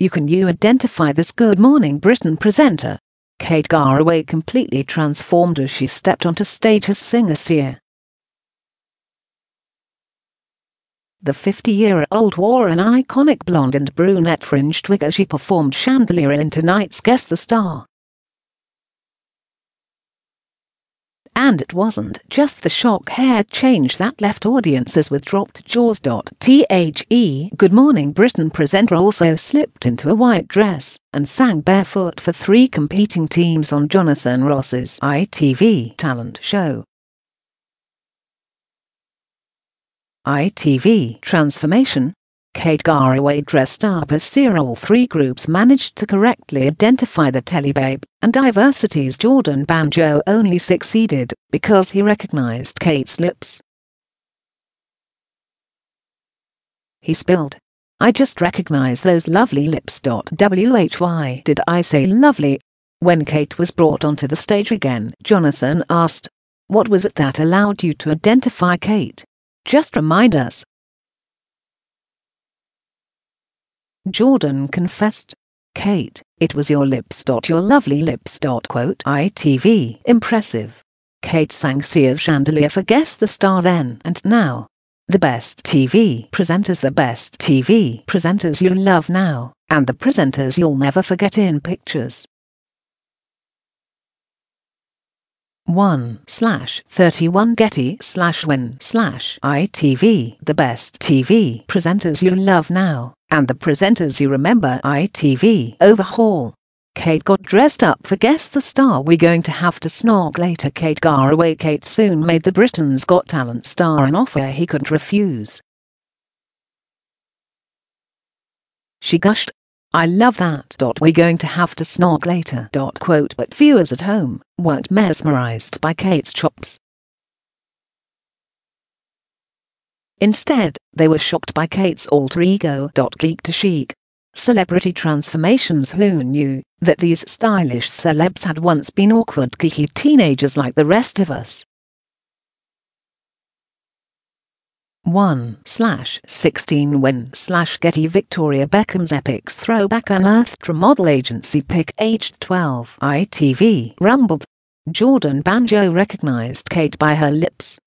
You can you identify this Good Morning Britain presenter? Kate Garraway completely transformed as she stepped onto stage as singer-seer. The 50-year-old wore an iconic blonde and brunette fringe wig as she performed Chandelier in tonight's Guess the Star. And it wasn't just the shock hair change that left audiences with dropped jaws. The Good Morning Britain presenter also slipped into a white dress and sang barefoot for three competing teams on Jonathan Ross's ITV talent show. ITV Transformation Kate Garraway dressed up as Cyril. Three groups managed to correctly identify the telebabe, and Diversity's Jordan Banjo only succeeded because he recognized Kate's lips. He spilled. I just recognize those lovely lips. Why did I say lovely? When Kate was brought onto the stage again, Jonathan asked, What was it that allowed you to identify Kate? Just remind us. Jordan confessed. Kate, it was your lips. Your lovely lips. Quote ITV. Impressive. Kate sang Sears Chandelier for Guess the Star Then and Now. The best TV presenters, the best TV presenters you love now, and the presenters you'll never forget in pictures. 1 slash 31 Getty slash win slash ITV, the best TV presenters you love now and the presenters you remember ITV overhaul. Kate got dressed up for Guess the Star We're Going to Have to Snog Later Kate Garaway. Kate soon made the Britain's Got Talent star an offer he couldn't refuse. She gushed, I love that. We're going to have to snog later. Quote but viewers at home weren't mesmerised by Kate's chops. Instead, they were shocked by Kate's alter ego. Geek to chic. Celebrity transformations Who knew that these stylish celebs had once been awkward geeky teenagers like the rest of us? 1 slash 16 when slash Getty Victoria Beckham's Epics throwback unearthed from model agency pic, aged 12 ITV rumbled. Jordan Banjo recognized Kate by her lips.